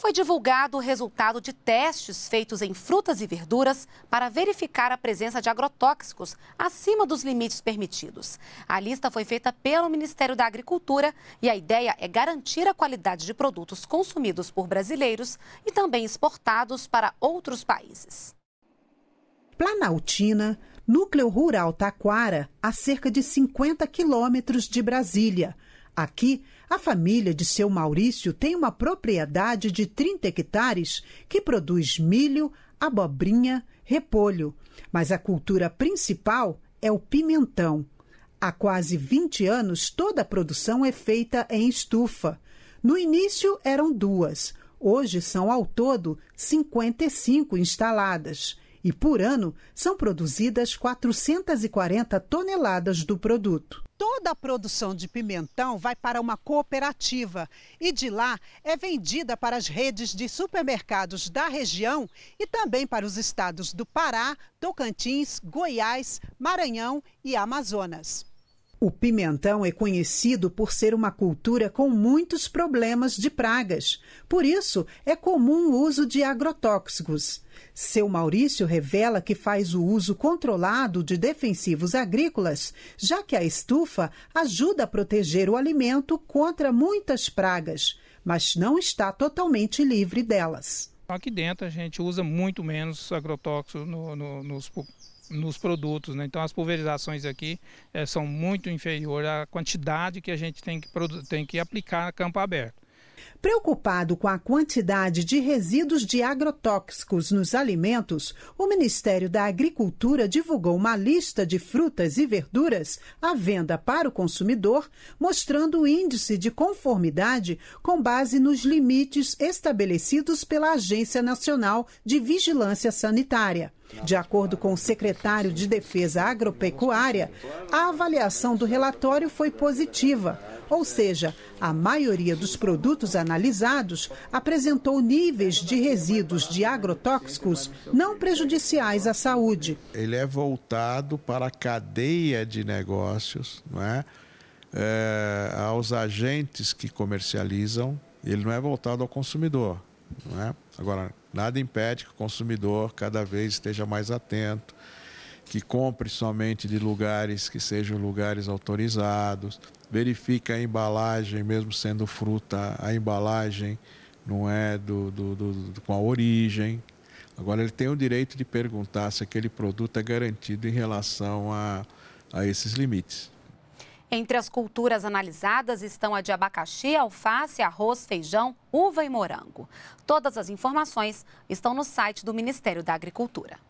foi divulgado o resultado de testes feitos em frutas e verduras para verificar a presença de agrotóxicos acima dos limites permitidos. A lista foi feita pelo Ministério da Agricultura e a ideia é garantir a qualidade de produtos consumidos por brasileiros e também exportados para outros países. Planaltina, núcleo rural Taquara, a cerca de 50 quilômetros de Brasília. Aqui, a família de seu Maurício tem uma propriedade de 30 hectares que produz milho, abobrinha, repolho. Mas a cultura principal é o pimentão. Há quase 20 anos, toda a produção é feita em estufa. No início eram duas, hoje são ao todo 55 instaladas e por ano são produzidas 440 toneladas do produto. Toda a produção de pimentão vai para uma cooperativa e de lá é vendida para as redes de supermercados da região e também para os estados do Pará, Tocantins, Goiás, Maranhão e Amazonas. O pimentão é conhecido por ser uma cultura com muitos problemas de pragas. Por isso, é comum o uso de agrotóxicos. Seu Maurício revela que faz o uso controlado de defensivos agrícolas, já que a estufa ajuda a proteger o alimento contra muitas pragas, mas não está totalmente livre delas. Aqui dentro a gente usa muito menos agrotóxicos no, no, nos, nos, produtos, né? então as pulverizações aqui é, são muito inferiores à quantidade que a gente tem que, tem que aplicar a campo aberto. Preocupado com a quantidade de resíduos de agrotóxicos nos alimentos, o Ministério da Agricultura divulgou uma lista de frutas e verduras à venda para o consumidor, mostrando o índice de conformidade com base nos limites estabelecidos pela Agência Nacional de Vigilância Sanitária. De acordo com o secretário de Defesa Agropecuária, a avaliação do relatório foi positiva, ou seja, a maioria dos produtos analisados apresentou níveis de resíduos de agrotóxicos não prejudiciais à saúde. Ele é voltado para a cadeia de negócios, não é? É, aos agentes que comercializam, ele não é voltado ao consumidor. É? Agora, nada impede que o consumidor cada vez esteja mais atento, que compre somente de lugares que sejam lugares autorizados, verifique a embalagem, mesmo sendo fruta, a embalagem não é do, do, do, do com a origem. Agora, ele tem o direito de perguntar se aquele produto é garantido em relação a, a esses limites. Entre as culturas analisadas estão a de abacaxi, alface, arroz, feijão, uva e morango. Todas as informações estão no site do Ministério da Agricultura.